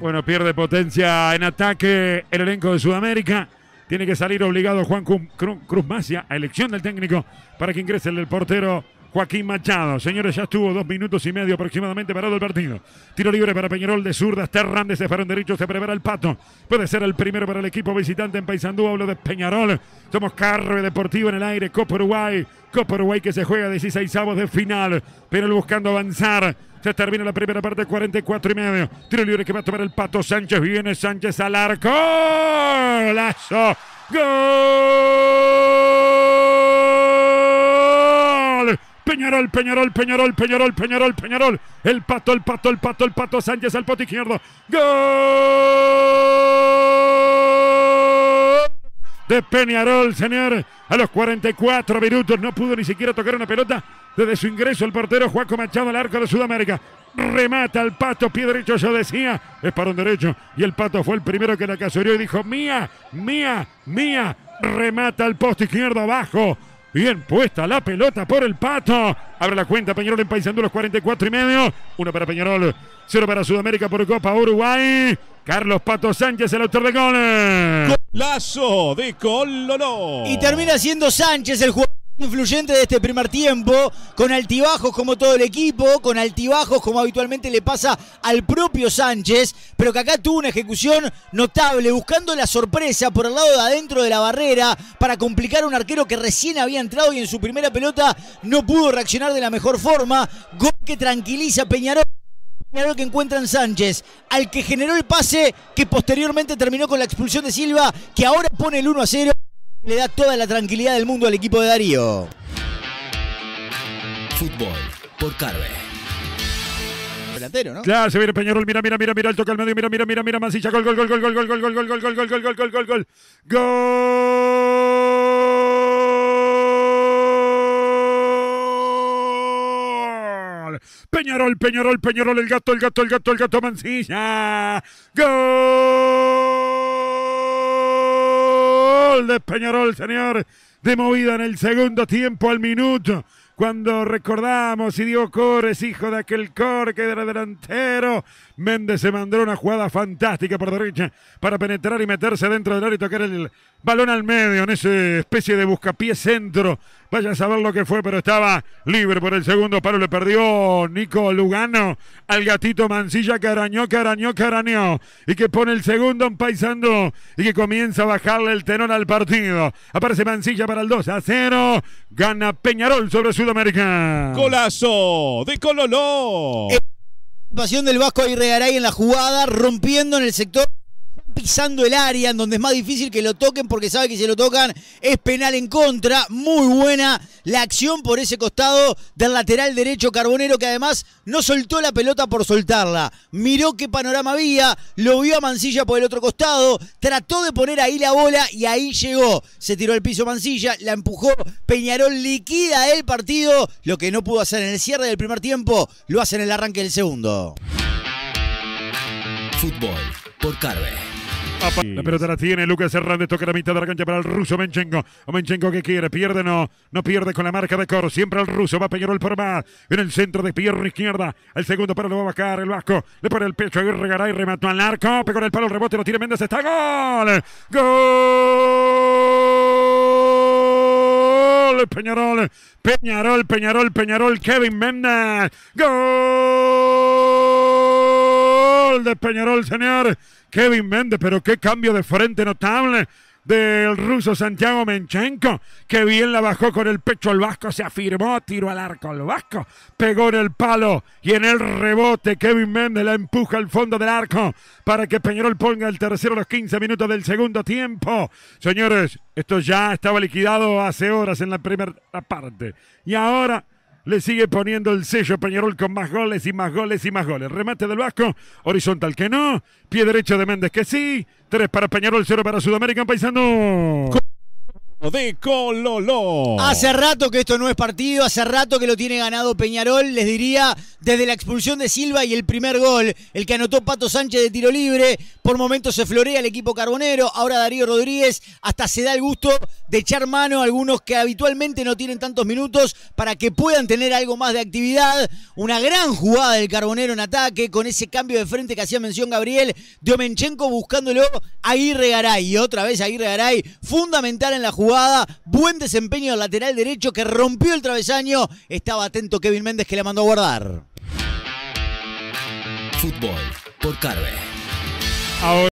Bueno, pierde potencia en ataque el elenco de Sudamérica. Tiene que salir obligado Juan Cruz Macia a elección del técnico para que ingrese el portero Joaquín Machado. Señores, ya estuvo dos minutos y medio aproximadamente parado el partido. Tiro libre para Peñarol de zurda. Está Se de Farón Derecho. Se prepara el pato. Puede ser el primero para el equipo visitante en Paysandú. Hablo de Peñarol. Somos Carve Deportivo en el aire. Copa Uruguay. Copa Uruguay que se juega 16 avos de final. Peñarol buscando avanzar se termina la primera parte, 44 y medio. Tiro libre que va a tomar el Pato Sánchez. Viene Sánchez al arco. Lazo. ¡Gol! Peñarol, Peñarol, Peñarol, Peñarol, Peñarol, Peñarol. El pato, el pato, el pato, el pato Sánchez al poto izquierdo. ¡Gol! de Peñarol, señor. A los 44 minutos no pudo ni siquiera tocar una pelota. Desde su ingreso el portero Juaco Machado al arco de Sudamérica. Remata al pato, pie derecho, yo decía, es para un derecho. Y el pato fue el primero que la casoreó y dijo, mía, mía, mía. Remata al poste izquierdo abajo. Bien puesta la pelota por el pato. Abre la cuenta Peñarol paisando los 44 y medio. Uno para Peñarol, cero para Sudamérica por Copa Uruguay. Carlos Pato Sánchez, el autor de goles. Lazo de Cololo Y termina siendo Sánchez el jugador influyente de este primer tiempo, con altibajos como todo el equipo, con altibajos como habitualmente le pasa al propio Sánchez, pero que acá tuvo una ejecución notable, buscando la sorpresa por el lado de adentro de la barrera para complicar a un arquero que recién había entrado y en su primera pelota no pudo reaccionar de la mejor forma. Gol que tranquiliza Peñarol que encuentran Sánchez, al que generó el pase que posteriormente terminó con la expulsión de Silva, que ahora pone el 1 a 0, le da toda la tranquilidad del mundo al equipo de Darío. Fútbol por Carve. ¿no? Claro, se viene Peñarol, mira, mira, mira, mira, el toque al medio, mira, mira, mira, mira, Mancilla, gol, gol, gol, gol, gol, gol, gol, gol, gol, gol, gol, gol, gol, gol, gol, gol, gol, Peñarol. Peñarol, Peñarol, el gato, el gato, el gato, el gato Mancilla. Gol de Peñarol, señor. De movida en el segundo tiempo al minuto cuando recordamos y dio Cores, hijo de aquel core que era delantero. Méndez se mandó una jugada fantástica por derecha para penetrar y meterse dentro del área y tocar el balón al medio en esa especie de buscapié centro Vaya a saber lo que fue, pero estaba libre por el segundo paro. Le perdió Nico Lugano al gatito Mancilla que arañó, que arañó, que arañó. Y que pone el segundo en paisando. Y que comienza a bajarle el tenor al partido. Aparece Mancilla para el 2 a 0. Gana Peñarol sobre Sudamérica. Golazo de Cololó. Pasión del Vasco y regaray en la jugada, rompiendo en el sector el área, en donde es más difícil que lo toquen porque sabe que si lo tocan es penal en contra. Muy buena la acción por ese costado del lateral derecho Carbonero que además no soltó la pelota por soltarla. Miró qué panorama había, lo vio a Mancilla por el otro costado, trató de poner ahí la bola y ahí llegó. Se tiró al piso Mancilla, la empujó, Peñarol liquida el partido, lo que no pudo hacer en el cierre del primer tiempo, lo hace en el arranque del segundo. Fútbol por Carve. La pelota la tiene Lucas Hernández, toca la mitad de la cancha para el ruso Menchenko. O Menchenko que quiere, pierde no, no pierde con la marca de coro, siempre al ruso, va Peñarol por más, en el centro de pierna izquierda, el segundo para lo va a bajar el Vasco, le pone el pecho, regará y remató al arco, pegó el palo, el rebote, lo tiene Méndez, está gol, gol, Peñarol, Peñarol, Peñarol, Peñarol, Kevin Méndez, gol de Peñarol, señor. Kevin Méndez, pero qué cambio de frente notable del ruso Santiago Menchenko, que bien la bajó con el pecho al Vasco, se afirmó, tiró al arco al Vasco, pegó en el palo y en el rebote Kevin Méndez la empuja al fondo del arco para que Peñarol ponga el tercero a los 15 minutos del segundo tiempo. Señores, esto ya estaba liquidado hace horas en la primera parte y ahora le sigue poniendo el sello Peñarol con más goles y más goles y más goles. Remate del Vasco, horizontal que no, pie derecho de Méndez que sí, tres para Peñarol, cero para Sudamérica, paisano de Cololo. Hace rato que esto no es partido, hace rato que lo tiene ganado Peñarol, les diría, desde la expulsión de Silva y el primer gol, el que anotó Pato Sánchez de tiro libre, por momentos se florea el equipo carbonero, ahora Darío Rodríguez, hasta se da el gusto de echar mano a algunos que habitualmente no tienen tantos minutos para que puedan tener algo más de actividad, una gran jugada del carbonero en ataque, con ese cambio de frente que hacía mención Gabriel, de buscándolo a Aguirre y otra vez ahí Garay, fundamental en la jugada buen desempeño del lateral derecho que rompió el travesaño. Estaba atento Kevin Méndez que le mandó a guardar. Fútbol por Carve. Ahora.